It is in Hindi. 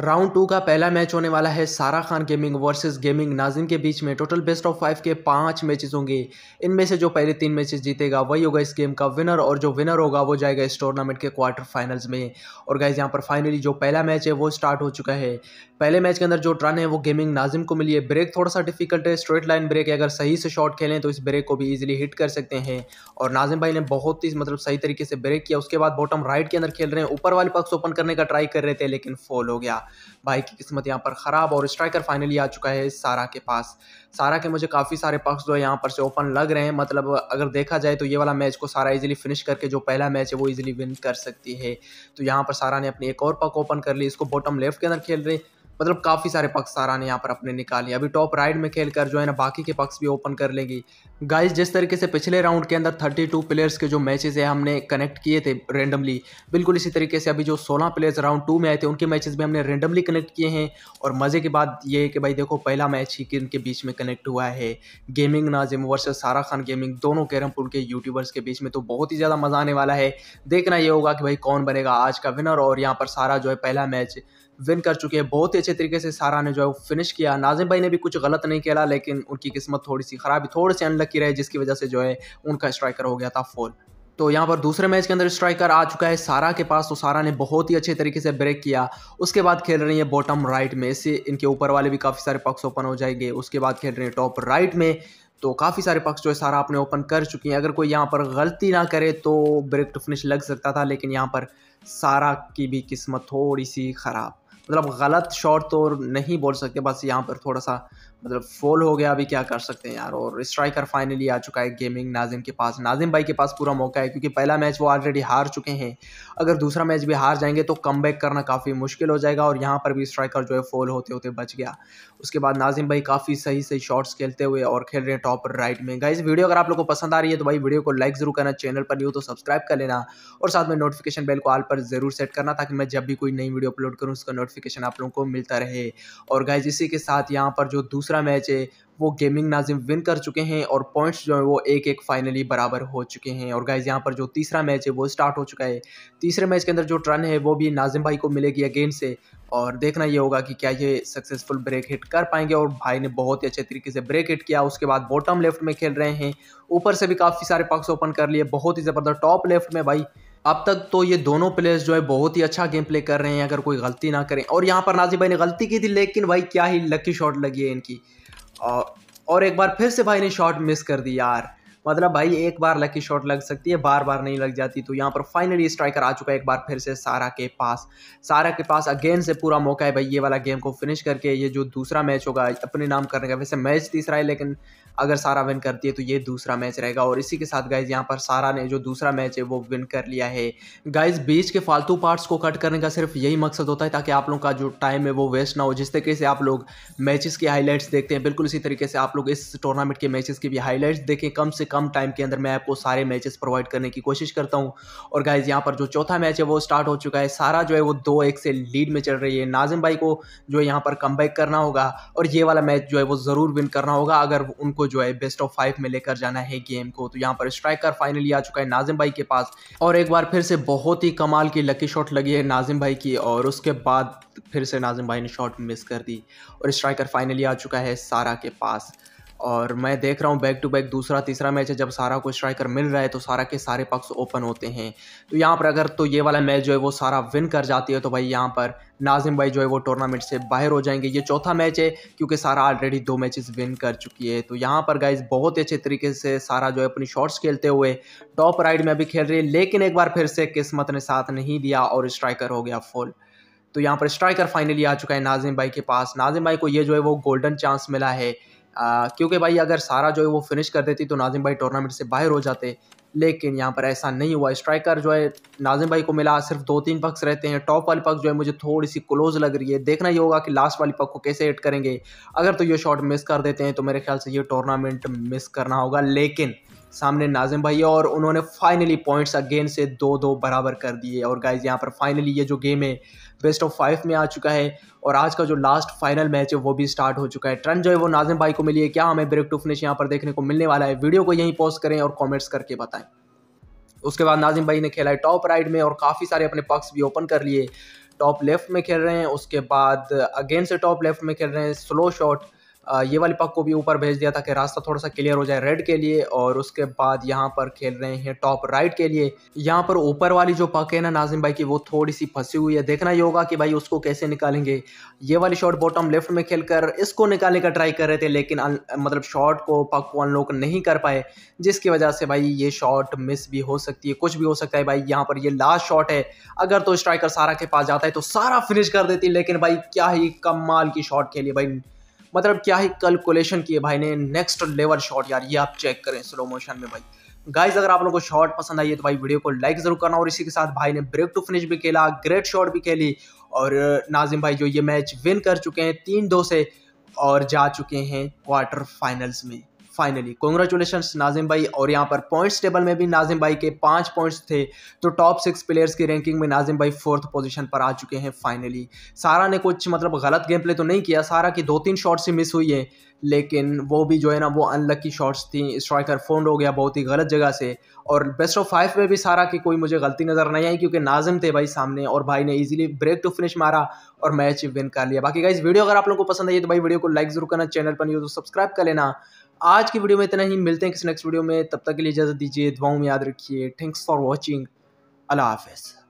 राउंड टू का पहला मैच होने वाला है Sara Khan gaming versus gaming Nazim के बीच में टोटल बेस्ट ऑफ फाइव के पांच मैचेस होंगे इनमें से जो पहले तीन मैचेस जीतेगा वही होगा इस गेम का विनर और जो विनर होगा वो जाएगा इस टूर्नामेंट के क्वार्टर फाइनल्स में और गाइज यहाँ पर फाइनली जो पहला मैच है वो स्टार्ट हो चुका है पहले मैच के अंदर जो रन है वो गेमिंग नाजिम को मिली है ब्रेक थोड़ा सा डिफिकल्ट है स्ट्रेट लाइन ब्रेक है अगर सही से शॉट खेलें तो इस ब्रेक को भी ईजिली हिट कर सकते हैं और नाजिम भाई ने बहुत ही मतलब सही तरीके से ब्रेक किया उसके बाद बॉटम राइट के अंदर खेल रहे हैं ऊपर वाले पक्स ओपन करने का ट्राई कर रहे थे लेकिन फॉल हो गया भाई की किस्मत यहाँ पर ख़राब और स्ट्राइकर फाइनली आ चुका है सारा के पास सारा के मुझे काफ़ी सारे पक्ष जो है यहाँ पर से ओपन लग रहे हैं मतलब अगर देखा जाए तो ये वाला मैच को सारा इजीली फिनिश करके जो पहला मैच है वो इजीली विन कर सकती है तो यहाँ पर सारा ने अपनी एक और पक ओपन कर ली इसको बॉटम लेफ्ट के अंदर खेल रहे मतलब काफ़ी सारे पक्ष सारा ने यहाँ पर अपने निकाले अभी टॉप राइड में खेल कर जो है ना बाकी के पक्ष भी ओपन कर लेंगी गाइस जिस तरीके से पिछले राउंड के अंदर 32 प्लेयर्स के जो मैचेस है हमने कनेक्ट किए थे रेंडमली बिल्कुल इसी तरीके से अभी जो 16 प्लेयर्स राउंड टू में आए थे उनके मैचेस भी हमने रेंडमली कनेक्ट किए हैं और मज़े के बाद ये है कि भाई देखो पहला मैच ही किन के बीच में कनेक्ट हुआ है गेमिंग नाजिम वर्सेज सारा खान गेमिंग दोनों कैरमपुर के यूट्यूबर्स के बीच में तो बहुत ही ज़्यादा मज़ा आने वाला है देखना ये होगा कि भाई कौन बनेगा आज का विनर और यहाँ पर सारा जो है पहला मैच विन कर चुके हैं बहुत ही अच्छे तरीके से सारा ने जो है वो फिनिश किया नाजिम भाई ने भी कुछ गलत नहीं खेला लेकिन उनकी किस्मत थोड़ी सी खराब थोड़ी सी अनलकी रही जिसकी वजह से जो है उनका स्ट्राइकर हो गया था फॉल तो यहाँ पर दूसरे मैच के अंदर स्ट्राइकर आ चुका है सारा के पास तो सारा ने बहुत ही अच्छे तरीके से ब्रेक किया उसके बाद खेल रही है बॉटम राइट में इससे इनके ऊपर वाले भी काफ़ी सारे पक्स ओपन हो जाएंगे उसके बाद खेल रहे हैं टॉप राइट में तो काफ़ी सारे पक्ष जो है सारा अपने ओपन कर चुकी हैं अगर कोई यहाँ पर गलती ना करे तो ब्रेक टू फिनिश लग सकता था लेकिन यहाँ पर सारा की भी किस्मत थोड़ी सी ख़राब मतलब गलत शॉट तो नहीं बोल सकते बस यहाँ पर थोड़ा सा मतलब फॉल हो गया अभी क्या कर सकते हैं यार और स्ट्राइकर फाइनली आ चुका है गेमिंग नाजिम के पास नाजिम भाई के पास पूरा मौका है क्योंकि पहला मैच वो ऑलरेडी हार चुके हैं अगर दूसरा मैच भी हार जाएंगे तो कम करना काफ़ी मुश्किल हो जाएगा और यहाँ पर भी स्ट्राइकर जो है फॉल होते होते बच गया उसके बाद नाजिम भाई काफ़ी सही सही शॉट्स खेलते हुए और खेल रहे हैं टॉप राइट में गाइज वीडियो अगर आप लोग को पसंद आ रही है तो भाई वीडियो को लाइक जरूर करना चैनल पर न्यू तो सब्सक्राइब कर लेना और साथ में नोटिफिकेशन बेल को आल पर जरूर सेट करना ताकि मैं जब भी कोई नई वीडियो अपलोड करूँ उसका नोटिफिकेशन आप लोगों को मिलता रहे और गाइज इसी के साथ यहाँ पर जो दूसरा दूसरा मैच है वो गेमिंग नाजिम विन कर चुके हैं और पॉइंट्स जो है वो एक एक फाइनली बराबर हो चुके हैं और गाइज यहाँ पर जो तीसरा मैच है वो स्टार्ट हो चुका है तीसरे मैच के अंदर जो रन है वो भी नाजिम भाई को मिलेगी अगेन से और देखना ये होगा कि क्या ये सक्सेसफुल ब्रेक हिट कर पाएंगे और भाई ने बहुत ही अच्छे तरीके से ब्रेक हिट किया उसके बाद बॉटम लेफ्ट में खेल रहे हैं ऊपर से भी काफ़ी सारे पक्स ओपन कर लिए बहुत ही ज़बरदस्त टॉप लेफ्ट में भाई अब तक तो ये दोनों प्लेयर्स जो है बहुत ही अच्छा गेम प्ले कर रहे हैं अगर कोई गलती ना करें और यहाँ पर नाजी भाई ने गलती की थी लेकिन भाई क्या ही लकी शॉट लगी है इनकी और एक बार फिर से भाई ने शॉट मिस कर दी यार मतलब भाई एक बार लकी शॉट लग सकती है बार बार नहीं लग जाती तो यहाँ पर फाइनली स्ट्राइकर आ चुका है एक बार फिर से सारा के पास सारा के पास अगेन से पूरा मौका है भाई ये वाला गेम को फिनिश करके ये जो दूसरा मैच होगा अपने नाम करने का वैसे मैच तीसरा है लेकिन अगर सारा विन करती है तो ये दूसरा मैच रहेगा और इसी के साथ गाइज यहाँ पर सारा ने जो दूसरा मैच है वो विन कर लिया है गाइज बीच के फालतू पार्ट्स को कट करने का सिर्फ यही मकसद होता है ताकि आप लोग का जो टाइम है वो वेस्ट ना हो जिस तरीके से आप लोग मैचेस के हाईलाइट्स देखते हैं बिल्कुल इसी तरीके से आप लोग इस टूर्नामेंट के मैचेस की भी हाईलाइट्स देखें कम से कम टाइम के अंदर मैं आपको सारे मैचेस प्रोवाइड करने की कोशिश करता हूँ और गाइज यहाँ पर जो चौथा मैच है वो स्टार्ट हो चुका है सारा जो है वो दो एक से लीड में चल रही है नाजिम भाई को जो यहाँ पर कम करना होगा और ये वाला मैच जो है वो ज़रूर विन करना होगा अगर उनको को जो है बेस्ट ऑफ फाइव में लेकर जाना है गेम को तो यहाँ पर स्ट्राइकर फाइनली आ चुका है नाजिम भाई के पास और एक बार फिर से बहुत ही कमाल की लकी शॉट लगी है नाजिम भाई की और उसके बाद फिर से नाजिम भाई ने शॉट मिस कर दी और स्ट्राइकर फाइनली आ चुका है सारा के पास और मैं देख रहा हूँ बैक टू बैक दूसरा तीसरा मैच है जब सारा को स्ट्राइकर मिल रहा है तो सारा के सारे पक्ष ओपन होते हैं तो यहाँ पर अगर तो ये वाला मैच जो है वो सारा विन कर जाती है तो भाई यहाँ पर नाजिम भाई जो है वो टूर्नामेंट से बाहर हो जाएंगे ये चौथा मैच है क्योंकि सारा ऑलरेडी दो मैचेस विन कर चुकी है तो यहाँ पर गाइज बहुत ही अच्छे तरीके से सारा जो है अपनी शॉट्स खेलते हुए टॉप राइड में अभी खेल रही है लेकिन एक बार फिर से किस्मत ने साथ नहीं दिया और स्ट्राइकर हो गया फुल तो यहाँ पर स्ट्राइकर फाइनली आ चुका है नाजिम भाई के पास नाजिम भाई को ये जो है वो गोल्डन चांस मिला है क्योंकि भाई अगर सारा जो है वो फिनिश कर देती तो नाजिम भाई टूर्नामेंट से बाहर हो जाते लेकिन यहाँ पर ऐसा नहीं हुआ स्ट्राइकर जो है नाजिम भाई को मिला सिर्फ दो तीन पक्स रहते हैं टॉप वाली पक जो है मुझे थोड़ी सी क्लोज लग रही है देखना ये होगा कि लास्ट वाली पक को कैसे एड करेंगे अगर तो ये शॉट मिस कर देते हैं तो मेरे ख्याल से ये टूर्नामेंट मिस करना होगा लेकिन सामने नाजिम भाई और उन्होंने फाइनली पॉइंट्स अगेन से दो दो बराबर कर दिए और गाइज यहाँ पर फाइनली ये जो गेम है बेस्ट ऑफ फाइव में आ चुका है और आज का जो लास्ट फाइनल मैच है वो भी स्टार्ट हो चुका है ट्रेंड जो है वो नाजिम भाई को मिली है क्या हमें ब्रेक टू फिनिश यहाँ पर देखने को मिलने वाला है वीडियो को यहीं पोस्ट करें और कॉमेंट्स करके बताएं उसके बाद नाजिम भाई ने खेला है टॉप राइट में और काफ़ी सारे अपने पक्स भी ओपन कर लिए टॉप लेफ्ट में खेल रहे हैं उसके बाद अगेन से टॉप लेफ्ट में खेल रहे हैं स्लो शॉट ये वाली पक को भी ऊपर भेज दिया था कि रास्ता थोड़ा सा क्लियर हो जाए रेड के लिए और उसके बाद यहाँ पर खेल रहे हैं टॉप राइट के लिए यहाँ पर ऊपर वाली जो पक है ना नाजिम भाई की वो थोड़ी सी फंसी हुई है देखना ये होगा कि भाई उसको कैसे निकालेंगे ये वाली शॉट बॉटम लेफ्ट में खेल कर इसको निकालने का ट्राई कर रहे थे लेकिन मतलब शॉट को पक को अनलॉक नहीं कर पाए जिसकी वजह से भाई ये शॉट मिस भी हो सकती है कुछ भी हो सकता है भाई यहाँ पर ये लास्ट शॉट है अगर तो स्ट्राइकर सारा के पास जाता है तो सारा फिनिश कर देती लेकिन भाई क्या ही कमाल की शॉट खेली भाई मतलब क्या ही कैलकुलेशन किए भाई ने नेक्स्ट लेवल शॉट यार ये आप चेक करें स्लो मोशन में भाई गाइज अगर आप लोगों को शॉट पसंद आई है तो भाई वीडियो को लाइक जरूर करना और इसी के साथ भाई ने ब्रेक टू फिनिश भी खेला ग्रेट शॉट भी खेली और नाजिम भाई जो ये मैच विन कर चुके हैं तीन दो से और जा चुके हैं क्वार्टर फाइनल्स में फाइनली कॉन्ग्रेचुलेशन नाजिम भाई और यहाँ पर पॉइंट्स टेबल में भी नाजिम भाई के पाँच पॉइंट्स थे तो टॉप सिक्स प्लेयर्स की रैंकिंग में नाजिम भाई फोर्थ पोजीशन पर आ चुके हैं फाइनली सारा ने कुछ मतलब गलत गेम प्ले तो नहीं किया सारा की दो तीन शॉट्स ही मिस हुई है लेकिन वो भी जो है ना वो अनलक्की शॉट्स थी स्ट्राइकर फोन हो गया बहुत ही गलत जगह से और बेस्ट ऑफ फाइव में भी सारा की कोई मुझे गलती नज़र नहीं आई क्योंकि नाजिम थे भाई सामने और भाई ने इजीली ब्रेक टू फिनिश मारा और मैच विन कर लिया बाकी गाइज वीडियो अगर आप लोगों को पसंद आई तो भाई वीडियो को लाइक जरूर करना चैनल पर नहीं हो तो सब्सक्राइब कर लेना आज की वीडियो में इतना ही मिलते हैं किसी नेक्स्ट वीडियो में तब तक के लिए इजाज़त दीजिए दुआओं में याद रखिए थैंक्स फॉर वॉचिंग अल्लाह हाफिज़